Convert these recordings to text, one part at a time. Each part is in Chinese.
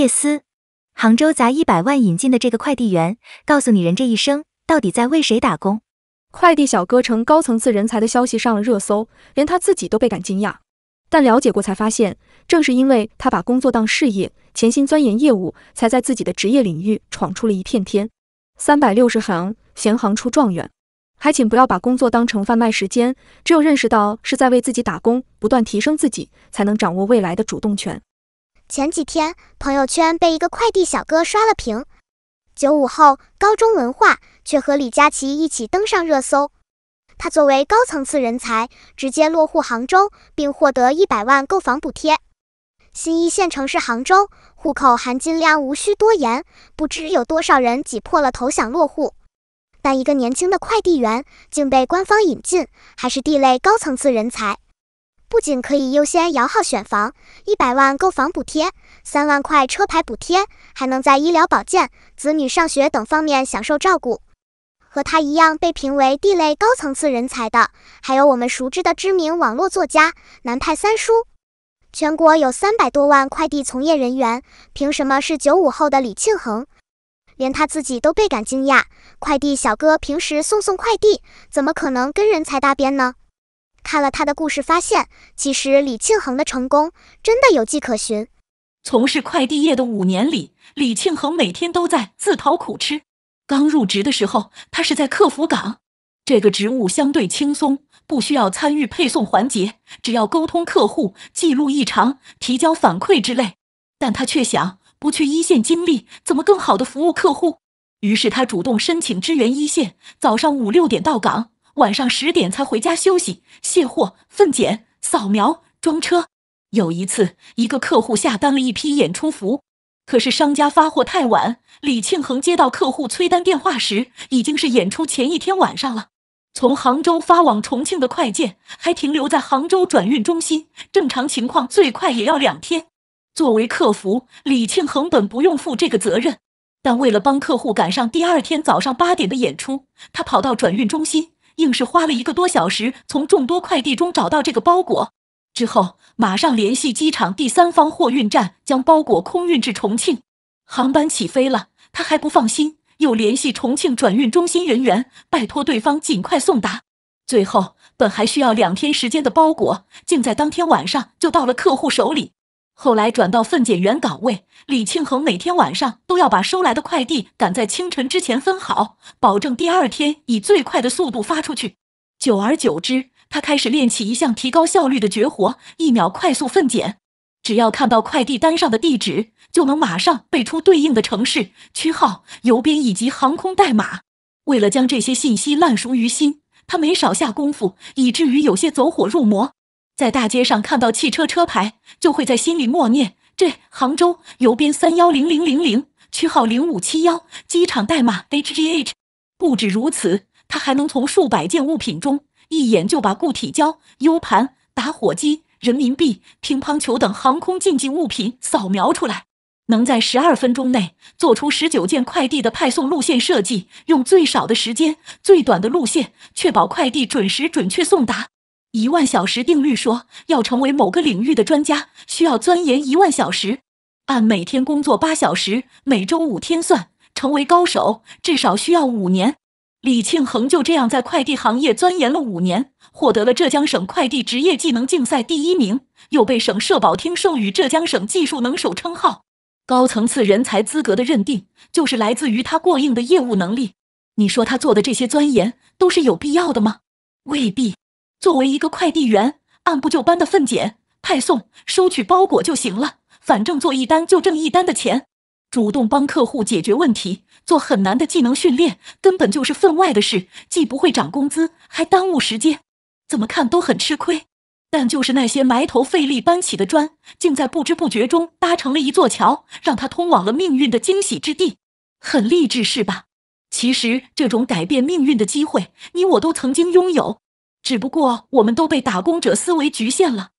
叶思，杭州砸一百万引进的这个快递员，告诉你人这一生到底在为谁打工。快递小哥成高层次人才的消息上了热搜，连他自己都倍感惊讶。但了解过才发现，正是因为他把工作当事业，潜心钻研业务，才在自己的职业领域闯出了一片天。三百六十行，行行出状元。还请不要把工作当成贩卖时间，只有认识到是在为自己打工，不断提升自己，才能掌握未来的主动权。前几天，朋友圈被一个快递小哥刷了屏。九五后，高中文化，却和李佳琦一起登上热搜。他作为高层次人才，直接落户杭州，并获得一百万购房补贴。新一线城市杭州，户口含金量无需多言，不知有多少人挤破了头想落户。但一个年轻的快递员，竟被官方引进，还是地类高层次人才。不仅可以优先摇号选房、一百万购房补贴、三万块车牌补贴，还能在医疗保健、子女上学等方面享受照顾。和他一样被评为 D 类高层次人才的，还有我们熟知的知名网络作家南派三叔。全国有三百多万快递从业人员，凭什么是九五后的李庆恒？连他自己都倍感惊讶。快递小哥平时送送快递，怎么可能跟人才搭边呢？看了他的故事，发现其实李庆恒的成功真的有迹可循。从事快递业的五年里，李庆恒每天都在自讨苦吃。刚入职的时候，他是在客服岗，这个职务相对轻松，不需要参与配送环节，只要沟通客户、记录异常、提交反馈之类。但他却想，不去一线经历，怎么更好的服务客户？于是他主动申请支援一线，早上五六点到岗。晚上十点才回家休息，卸货、分拣、扫描、装车。有一次，一个客户下单了一批演出服，可是商家发货太晚。李庆恒接到客户催单电话时，已经是演出前一天晚上了。从杭州发往重庆的快件还停留在杭州转运中心，正常情况最快也要两天。作为客服，李庆恒本不用负这个责任，但为了帮客户赶上第二天早上八点的演出，他跑到转运中心。硬是花了一个多小时，从众多快递中找到这个包裹，之后马上联系机场第三方货运站，将包裹空运至重庆。航班起飞了，他还不放心，又联系重庆转运中心人员，拜托对方尽快送达。最后，本还需要两天时间的包裹，竟在当天晚上就到了客户手里。后来转到分拣员岗位，李庆恒每天晚上都要把收来的快递赶在清晨之前分好，保证第二天以最快的速度发出去。久而久之，他开始练起一项提高效率的绝活——一秒快速分拣。只要看到快递单上的地址，就能马上背出对应的城市、区号、邮编以及航空代码。为了将这些信息烂熟于心，他没少下功夫，以至于有些走火入魔。在大街上看到汽车车牌，就会在心里默念：这杭州邮编三幺零零零零，区号零五七幺，机场代码 HGH。不止如此，他还能从数百件物品中一眼就把固体胶、U 盘、打火机、人民币、乒乓球等航空禁忌物品扫描出来，能在十二分钟内做出十九件快递的派送路线设计，用最少的时间、最短的路线，确保快递准时准确送达。一万小时定律说，要成为某个领域的专家，需要钻研一万小时。按每天工作八小时，每周五天算，成为高手至少需要五年。李庆恒就这样在快递行业钻研了五年，获得了浙江省快递职业技能竞赛第一名，又被省社保厅授予浙江省技术能手称号。高层次人才资格的认定，就是来自于他过硬的业务能力。你说他做的这些钻研都是有必要的吗？未必。作为一个快递员，按部就班的分拣、派送、收取包裹就行了，反正做一单就挣一单的钱。主动帮客户解决问题，做很难的技能训练，根本就是分外的事，既不会涨工资，还耽误时间，怎么看都很吃亏。但就是那些埋头费力搬起的砖，竟在不知不觉中搭成了一座桥，让他通往了命运的惊喜之地。很励志是吧？其实这种改变命运的机会，你我都曾经拥有。只不过我们都被打工者思维局限了。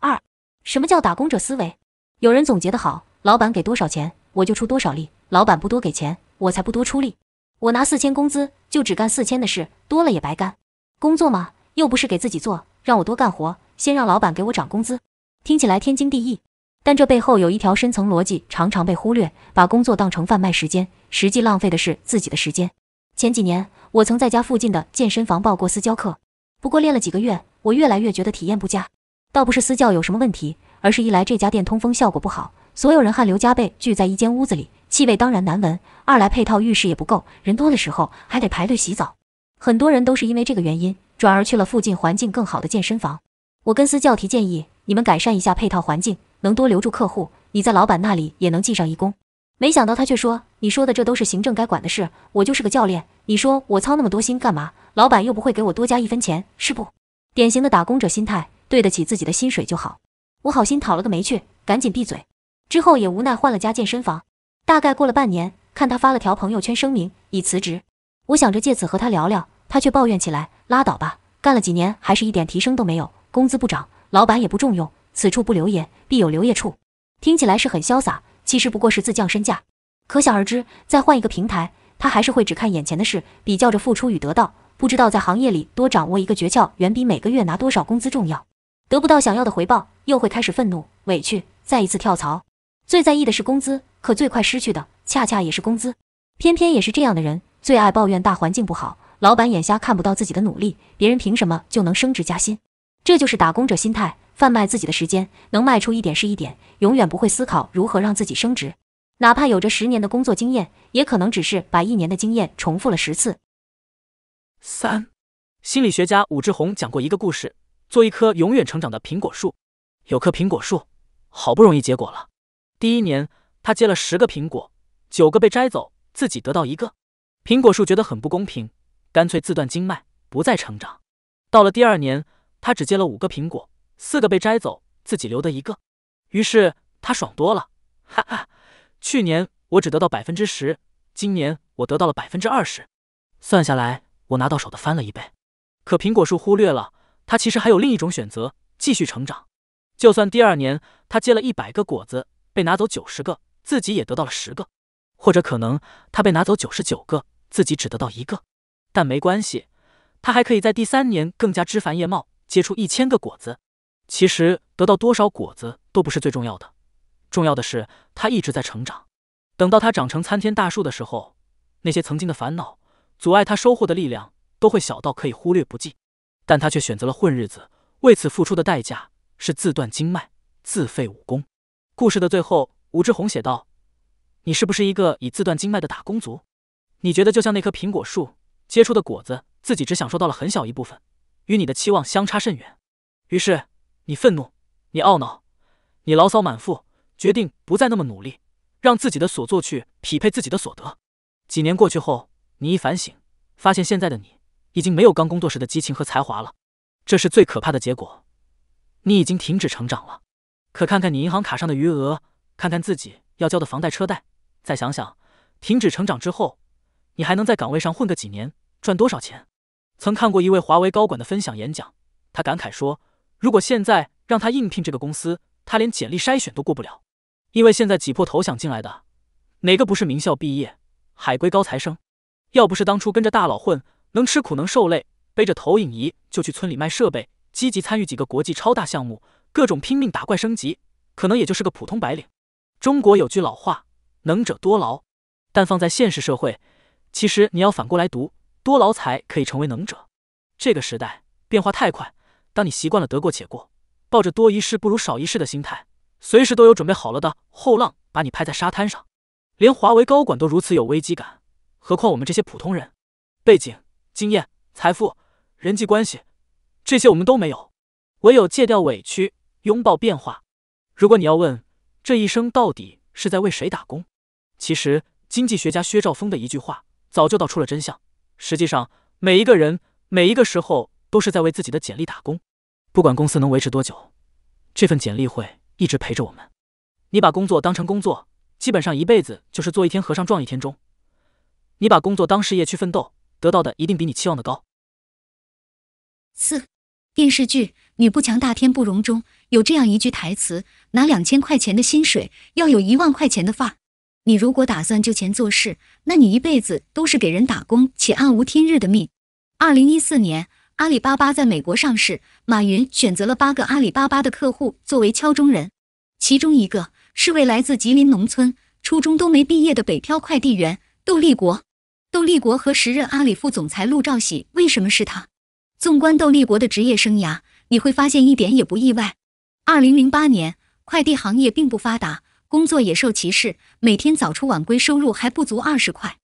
二，什么叫打工者思维？有人总结得好：老板给多少钱，我就出多少力；老板不多给钱，我才不多出力。我拿四千工资，就只干四千的事，多了也白干。工作嘛，又不是给自己做，让我多干活，先让老板给我涨工资，听起来天经地义。但这背后有一条深层逻辑，常常被忽略：把工作当成贩卖时间，实际浪费的是自己的时间。前几年，我曾在家附近的健身房报过私教课，不过练了几个月，我越来越觉得体验不佳。倒不是私教有什么问题，而是：一来这家店通风效果不好，所有人汗流浃背聚在一间屋子里，气味当然难闻；二来配套浴室也不够，人多的时候还得排队洗澡。很多人都是因为这个原因，转而去了附近环境更好的健身房。我跟私教提建议，你们改善一下配套环境，能多留住客户，你在老板那里也能记上一功。没想到他却说。你说的这都是行政该管的事，我就是个教练，你说我操那么多心干嘛？老板又不会给我多加一分钱，是不？典型的打工者心态，对得起自己的薪水就好。我好心讨了个没趣，赶紧闭嘴。之后也无奈换了家健身房，大概过了半年，看他发了条朋友圈声明，已辞职。我想着借此和他聊聊，他却抱怨起来：“拉倒吧，干了几年还是一点提升都没有，工资不涨，老板也不重用，此处不留爷，必有留爷处。”听起来是很潇洒，其实不过是自降身价。可想而知，再换一个平台，他还是会只看眼前的事，比较着付出与得到。不知道在行业里多掌握一个诀窍，远比每个月拿多少工资重要。得不到想要的回报，又会开始愤怒、委屈，再一次跳槽。最在意的是工资，可最快失去的，恰恰也是工资。偏偏也是这样的人，最爱抱怨大环境不好，老板眼瞎看不到自己的努力，别人凭什么就能升职加薪？这就是打工者心态，贩卖自己的时间，能卖出一点是一点，永远不会思考如何让自己升职。哪怕有着十年的工作经验，也可能只是把一年的经验重复了十次。三，心理学家武志红讲过一个故事：做一棵永远成长的苹果树。有棵苹果树，好不容易结果了。第一年，他结了十个苹果，九个被摘走，自己得到一个。苹果树觉得很不公平，干脆自断经脉，不再成长。到了第二年，他只结了五个苹果，四个被摘走，自己留得一个。于是他爽多了，哈哈。去年我只得到百分之十，今年我得到了百分之二十，算下来我拿到手的翻了一倍。可苹果树忽略了，它其实还有另一种选择，继续成长。就算第二年它结了一百个果子，被拿走九十个，自己也得到了十个；或者可能它被拿走九十九个，自己只得到一个。但没关系，它还可以在第三年更加枝繁叶茂，结出一千个果子。其实得到多少果子都不是最重要的。重要的是，他一直在成长。等到他长成参天大树的时候，那些曾经的烦恼阻碍他收获的力量都会小到可以忽略不计。但他却选择了混日子，为此付出的代价是自断经脉、自废武功。故事的最后，武志红写道：“你是不是一个以自断经脉的打工族？你觉得就像那棵苹果树结出的果子，自己只享受到了很小一部分，与你的期望相差甚远。于是你愤怒，你懊恼，你牢骚满腹。”决定不再那么努力，让自己的所作去匹配自己的所得。几年过去后，你一反省，发现现在的你已经没有刚工作时的激情和才华了。这是最可怕的结果。你已经停止成长了。可看看你银行卡上的余额，看看自己要交的房贷车贷，再想想停止成长之后，你还能在岗位上混个几年，赚多少钱？曾看过一位华为高管的分享演讲，他感慨说，如果现在让他应聘这个公司，他连简历筛选都过不了。因为现在挤破头想进来的，哪个不是名校毕业、海归高材生？要不是当初跟着大佬混，能吃苦能受累，背着投影仪就去村里卖设备，积极参与几个国际超大项目，各种拼命打怪升级，可能也就是个普通白领。中国有句老话，能者多劳。但放在现实社会，其实你要反过来读，多劳才可以成为能者。这个时代变化太快，当你习惯了得过且过，抱着多一事不如少一事的心态。随时都有准备好了的后浪把你拍在沙滩上，连华为高管都如此有危机感，何况我们这些普通人？背景、经验、财富、人际关系，这些我们都没有，唯有戒掉委屈，拥抱变化。如果你要问这一生到底是在为谁打工？其实经济学家薛兆丰的一句话早就道出了真相：实际上，每一个人每一个时候都是在为自己的简历打工，不管公司能维持多久，这份简历会。一直陪着我们。你把工作当成工作，基本上一辈子就是做一天和尚撞一天钟。你把工作当事业去奋斗，得到的一定比你期望的高。四，电视剧《女不强大天不容》中有这样一句台词：“拿两千块钱的薪水，要有一万块钱的发。”你如果打算就钱做事，那你一辈子都是给人打工且暗无天日的命。二零一四年。阿里巴巴在美国上市，马云选择了八个阿里巴巴的客户作为敲钟人，其中一个是位来自吉林农村、初中都没毕业的北漂快递员窦立国。窦立国和时任阿里副总裁陆兆禧为什么是他？纵观窦立国的职业生涯，你会发现一点也不意外。二零零八年，快递行业并不发达，工作也受歧视，每天早出晚归，收入还不足二十块。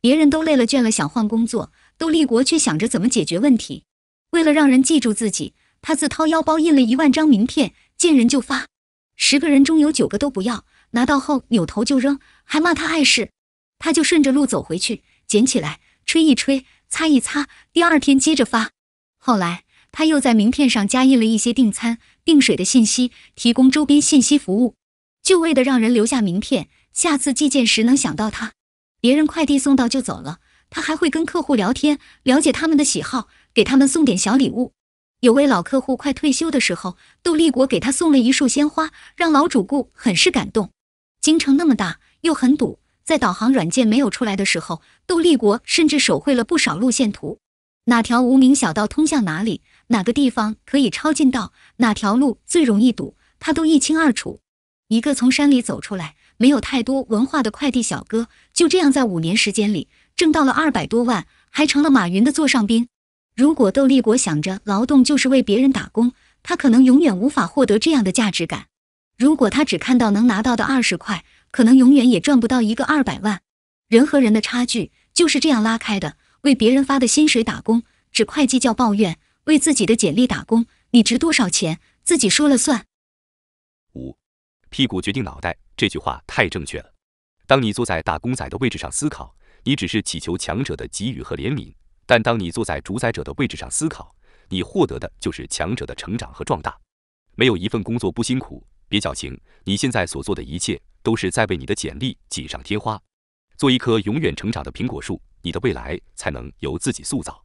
别人都累了倦了想换工作，窦立国却想着怎么解决问题。为了让人记住自己，他自掏腰包印了一万张名片，见人就发。十个人中有九个都不要，拿到后扭头就扔，还骂他碍事。他就顺着路走回去，捡起来，吹一吹，擦一擦，第二天接着发。后来他又在名片上加印了一些订餐、订水的信息，提供周边信息服务，就为的让人留下名片，下次寄件时能想到他。别人快递送到就走了，他还会跟客户聊天，了解他们的喜好。给他们送点小礼物。有位老客户快退休的时候，窦立国给他送了一束鲜花，让老主顾很是感动。京城那么大，又很堵，在导航软件没有出来的时候，窦立国甚至手绘了不少路线图。哪条无名小道通向哪里，哪个地方可以抄近道，哪条路最容易堵，他都一清二楚。一个从山里走出来、没有太多文化的快递小哥，就这样在五年时间里挣到了二百多万，还成了马云的座上宾。如果窦立国想着劳动就是为别人打工，他可能永远无法获得这样的价值感。如果他只看到能拿到的二十块，可能永远也赚不到一个二百万。人和人的差距就是这样拉开的。为别人发的薪水打工，只会计较抱怨；为自己的简历打工，你值多少钱，自己说了算。五，屁股决定脑袋，这句话太正确了。当你坐在打工仔的位置上思考，你只是祈求强者的给予和怜悯。但当你坐在主宰者的位置上思考，你获得的就是强者的成长和壮大。没有一份工作不辛苦，别矫情。你现在所做的一切，都是在为你的简历锦上添花。做一棵永远成长的苹果树，你的未来才能由自己塑造。